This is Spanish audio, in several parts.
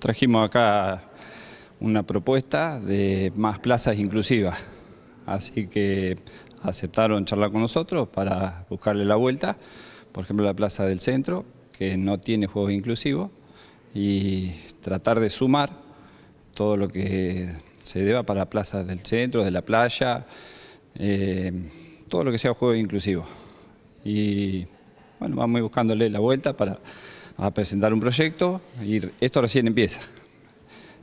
Trajimos acá una propuesta de más plazas inclusivas, así que aceptaron charlar con nosotros para buscarle la vuelta, por ejemplo la plaza del centro, que no tiene juegos inclusivos, y tratar de sumar todo lo que se deba para plazas del centro, de la playa, eh, todo lo que sea juego inclusivo. Y bueno, vamos buscándole la vuelta para a presentar un proyecto y esto recién empieza.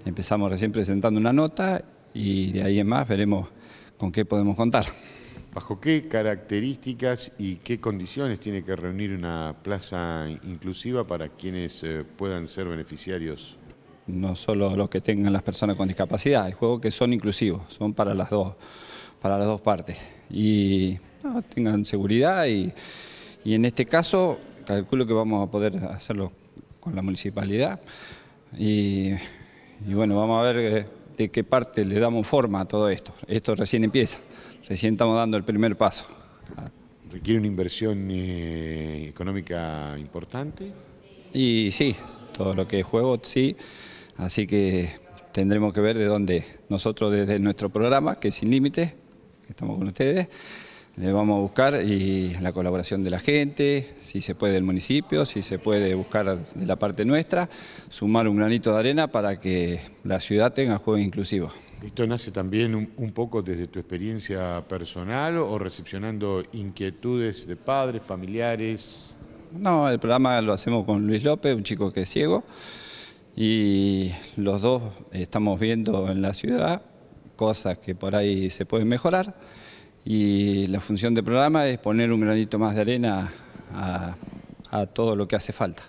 Empezamos recién presentando una nota y de ahí en más veremos con qué podemos contar. ¿Bajo qué características y qué condiciones tiene que reunir una plaza inclusiva para quienes eh, puedan ser beneficiarios? No solo los que tengan las personas con discapacidad, el juego que son inclusivos, son para las dos, para las dos partes. Y tengan seguridad y, y en este caso calculo que vamos a poder hacerlo con la municipalidad y, bueno, vamos a ver eh, de qué parte le damos forma a todo esto. Esto recién empieza, recién estamos dando el primer paso. ¿Requiere una inversión eh, económica importante? Y sí, todo lo que es juego, sí. Así que tendremos que ver de dónde nosotros desde nuestro programa, que es Sin Límites, que estamos con ustedes, le vamos a buscar y la colaboración de la gente, si se puede del municipio, si se puede buscar de la parte nuestra, sumar un granito de arena para que la ciudad tenga juego inclusivo. ¿Esto nace también un, un, poco desde tu experiencia personal o recepcionando inquietudes de padres, familiares? No, el programa lo hacemos con Luis López, un chico que es ciego, y los dos estamos viendo en la ciudad cosas que por ahí se pueden mejorar y la función del programa es poner un granito más de arena a, a todo lo que hace falta.